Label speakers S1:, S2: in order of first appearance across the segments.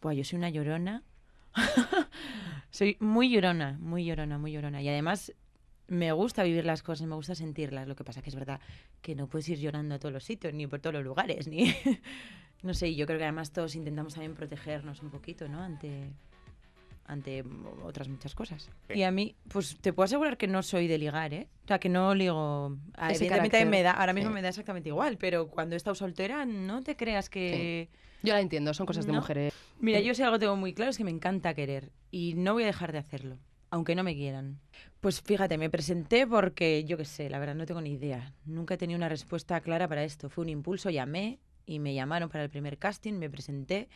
S1: Pues yo soy una llorona. soy muy llorona, muy llorona, muy llorona. Y además me gusta vivir las cosas, me gusta sentirlas. Lo que pasa que es verdad que no puedes ir llorando a todos los sitios, ni por todos los lugares, ni... no sé, yo creo que además todos intentamos también protegernos un poquito, ¿no? Ante ante otras muchas cosas. Y a mí, pues te puedo asegurar que no soy de ligar, ¿eh? O sea, que no ligo... Ah, me da, ahora mismo me da exactamente igual, pero cuando he estado soltera no te creas que... Yo la entiendo, son cosas de mujeres. Mira, yo si algo tengo muy claro es que me encanta querer y no voy a dejar de hacerlo, aunque no me quieran. Pues fíjate, me presenté porque, yo qué sé, la verdad no tengo ni idea. Nunca he tenido una respuesta clara para esto. Fue un impulso, llamé y me llamaron para el primer casting, me presenté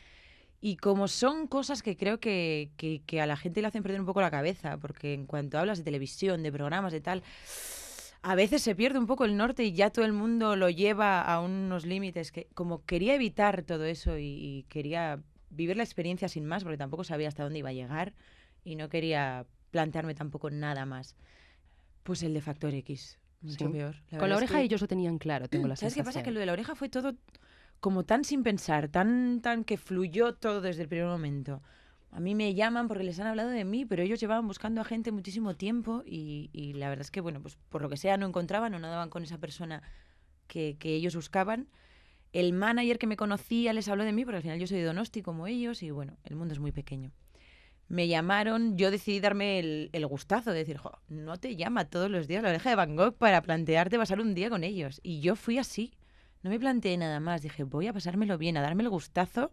S1: y como son cosas que creo que, que, que, a la gente le hacen perder un poco la cabeza, porque en cuanto hablas de televisión, de programas, de tal, a veces se pierde un poco el norte y ya todo el mundo lo lleva a unos límites. que Como quería evitar todo eso y, quería vivir la experiencia sin más, porque tampoco sabía hasta dónde iba a llegar y no quería plantearme tampoco nada más. Pues el de Factor X. Mucho peor. Con la oreja ellos lo tenían claro, tengo la ¿Sabes qué pasa? Que lo de la oreja fue todo como tan sin pensar, tan, tan que fluyó todo desde el primer momento. A mí me llaman porque les han hablado de mí, pero ellos llevaban buscando a gente muchísimo tiempo y, la verdad es que, bueno, pues por lo que sea no encontraban o no daban con esa persona que, ellos buscaban. El manager que me conocía les habló de mí, porque al final yo soy Donosti como ellos y, bueno, el mundo es muy pequeño. Me llamaron, yo decidí darme el, gustazo de decir, no te llama todos los días la oreja de Van Gogh para plantearte pasar un día con ellos. Y yo fui así no me planteé nada más. Dije, voy a pasármelo bien, a darme el gustazo.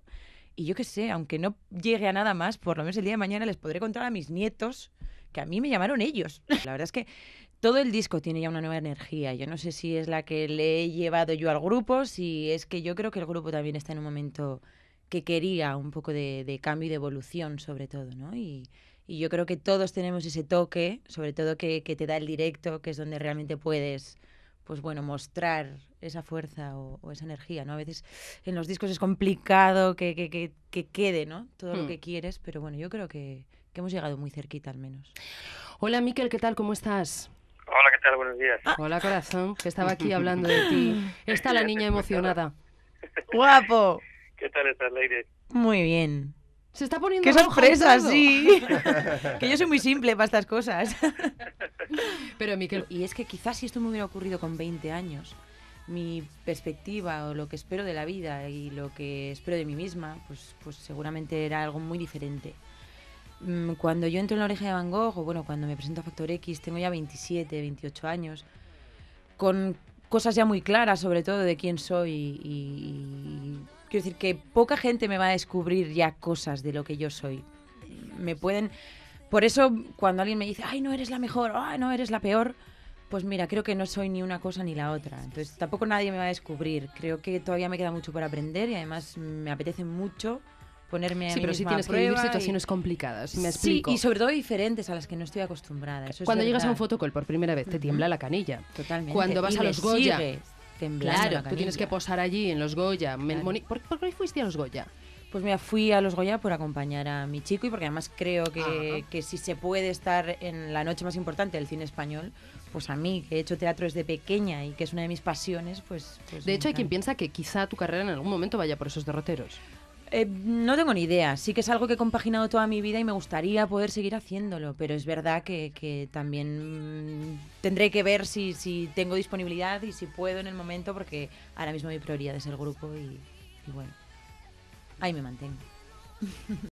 S1: Y yo qué sé, aunque no llegue a nada más, por lo menos el día de mañana les podré contar a mis nietos que a mí me llamaron ellos. La verdad es que todo el disco tiene ya una nueva energía. Yo no sé si es la que le he llevado yo al grupo, si es que yo creo que el grupo también está en un momento que quería un poco de, cambio y de evolución, sobre todo, ¿no? Y, yo creo que todos tenemos ese toque, sobre todo que te da el directo, que es donde realmente puedes pues bueno, mostrar esa fuerza o, esa energía, ¿no? A veces en los discos es complicado que, que, que, quede, ¿no? Todo lo hmm. que quieres, pero bueno, yo creo que, hemos llegado muy cerquita al menos. Hola Miquel, ¿qué tal? ¿Cómo estás? Hola, ¿qué tal? Buenos días. Ah. Hola corazón, que estaba aquí hablando de ti. Está la niña emocionada. ¡Guapo! ¿Qué tal estás, Leire? Muy bien. Se está poniendo. ¡Qué sorpresa! Sí. que yo soy muy simple para estas cosas. Pero, y es que quizás si esto me hubiera ocurrido con 20 años, mi perspectiva o lo que espero de la vida y lo que espero de mí misma, pues, pues seguramente era algo muy diferente. Mm, cuando yo entro en la oreja de Van Gogh, o bueno, cuando me presento a Factor X, tengo ya 27, 28 años, con cosas ya muy claras sobre todo de quién soy y Quiero decir que poca gente me va a descubrir ya cosas de lo que yo soy. Me pueden... Por eso cuando alguien me dice, ay, no eres la mejor, ay, no eres la peor, pues mira, creo que no soy ni una cosa ni la otra. Entonces tampoco nadie me va a descubrir. Creo que todavía me queda mucho por aprender y además me apetece mucho ponerme sí, pero sí tienes que vivir situaciones complicadas, me explico. Sí, y sobre todo diferentes a las que no estoy acostumbrada. Eso Cuando llegas a un fotocall por primera vez te tiembla la canilla. Totalmente. Cuando vas a los Goya, Claro, tú tienes que posar allí en los Goya. ¿Por, qué fuiste a los Goya? Pues me fui a los Goya por acompañar a mi chico y porque además creo que, ah. que si se puede estar en la noche más importante del cine español, pues a mí, que he hecho teatro desde pequeña y que es una de mis pasiones, pues... pues de hecho, hay quien piensa que quizá tu carrera en algún momento vaya por esos derroteros. Eh, no tengo ni idea. Sí que es algo que he compaginado toda mi vida y me gustaría poder seguir haciéndolo, pero es verdad que, también mm, tendré que ver si, tengo disponibilidad y si puedo en el momento, porque ahora mismo mi prioridad es el grupo y, y bueno, ahí me mantengo.